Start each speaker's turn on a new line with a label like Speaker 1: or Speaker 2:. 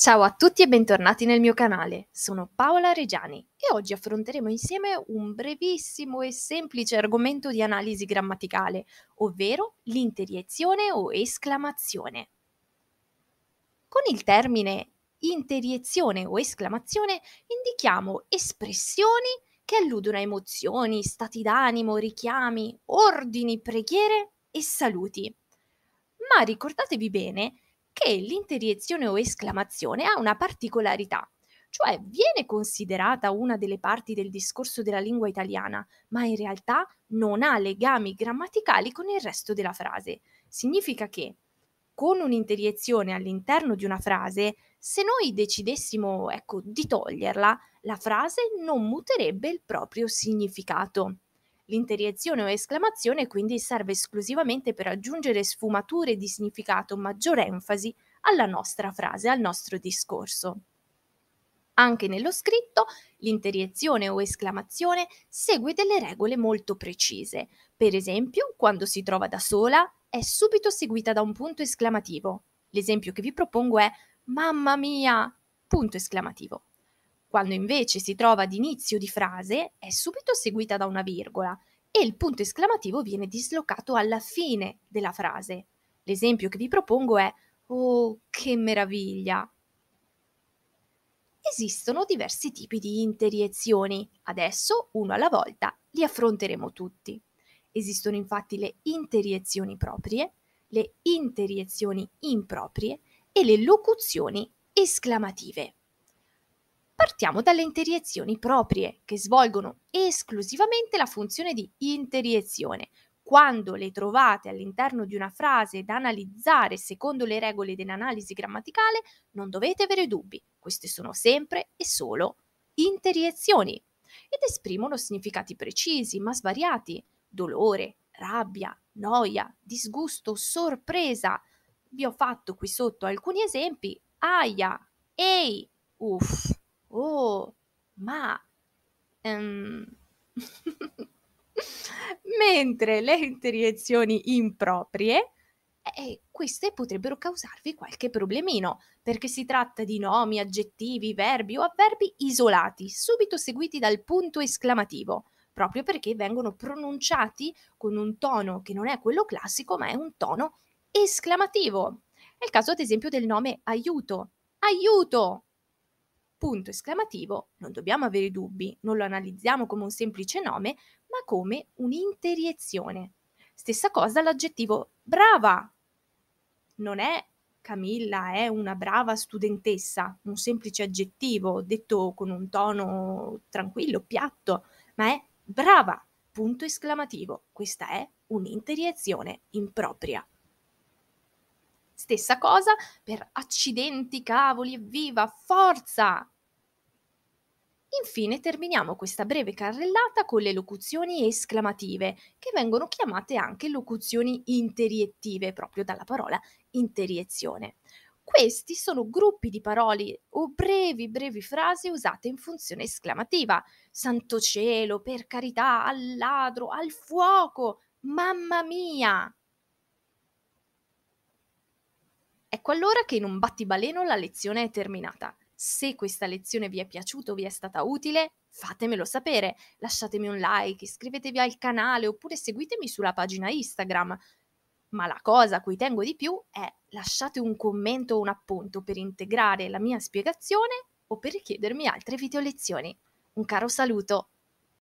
Speaker 1: Ciao a tutti e bentornati nel mio canale, sono Paola Reggiani e oggi affronteremo insieme un brevissimo e semplice argomento di analisi grammaticale, ovvero l'interiezione o esclamazione. Con il termine interiezione o esclamazione indichiamo espressioni che alludono a emozioni, stati d'animo, richiami, ordini, preghiere e saluti. Ma ricordatevi bene che l'interiezione o esclamazione ha una particolarità, cioè viene considerata una delle parti del discorso della lingua italiana, ma in realtà non ha legami grammaticali con il resto della frase. Significa che con un'interiezione all'interno di una frase, se noi decidessimo, ecco, di toglierla, la frase non muterebbe il proprio significato l'interiezione o esclamazione quindi serve esclusivamente per aggiungere sfumature di significato maggiore enfasi alla nostra frase, al nostro discorso. Anche nello scritto, l'interiezione o esclamazione segue delle regole molto precise. Per esempio, quando si trova da sola, è subito seguita da un punto esclamativo. L'esempio che vi propongo è Mamma mia! punto esclamativo. Quando invece si trova ad inizio di frase, è subito seguita da una virgola e il punto esclamativo viene dislocato alla fine della frase. L'esempio che vi propongo è Oh, che meraviglia! Esistono diversi tipi di interiezioni, adesso uno alla volta li affronteremo tutti. Esistono infatti le interiezioni proprie, le interiezioni improprie e le locuzioni esclamative partiamo dalle interiezioni proprie, che svolgono esclusivamente la funzione di interiezione. Quando le trovate all'interno di una frase da analizzare secondo le regole dell'analisi grammaticale, non dovete avere dubbi, queste sono sempre e solo interiezioni ed esprimono significati precisi ma svariati, dolore, rabbia, noia, disgusto, sorpresa. Vi ho fatto qui sotto alcuni esempi, aia, ehi, uff. Oh, ma... Um... Mentre le interiezioni improprie, eh, eh, queste potrebbero causarvi qualche problemino, perché si tratta di nomi, aggettivi, verbi o avverbi isolati, subito seguiti dal punto esclamativo proprio perché vengono pronunciati con un tono che non è quello classico, ma è un tono esclamativo. È il caso, ad esempio, del nome aiuto. Aiuto! Punto esclamativo, non dobbiamo avere dubbi, non lo analizziamo come un semplice nome, ma come un'interiezione. Stessa cosa l'aggettivo brava. Non è Camilla è una brava studentessa, un semplice aggettivo detto con un tono tranquillo, piatto, ma è brava, punto esclamativo. Questa è un'interiezione impropria. Stessa cosa per accidenti, cavoli, evviva, forza! Infine terminiamo questa breve carrellata con le locuzioni esclamative, che vengono chiamate anche locuzioni interiettive, proprio dalla parola interiezione. Questi sono gruppi di parole o brevi, brevi frasi usate in funzione esclamativa. Santo cielo, per carità, al ladro, al fuoco, mamma mia! Ecco allora che in un battibaleno la lezione è terminata. Se questa lezione vi è piaciuta o vi è stata utile, fatemelo sapere. Lasciatemi un like, iscrivetevi al canale oppure seguitemi sulla pagina Instagram. Ma la cosa a cui tengo di più è lasciate un commento o un appunto per integrare la mia spiegazione o per richiedermi altre video lezioni. Un caro saluto!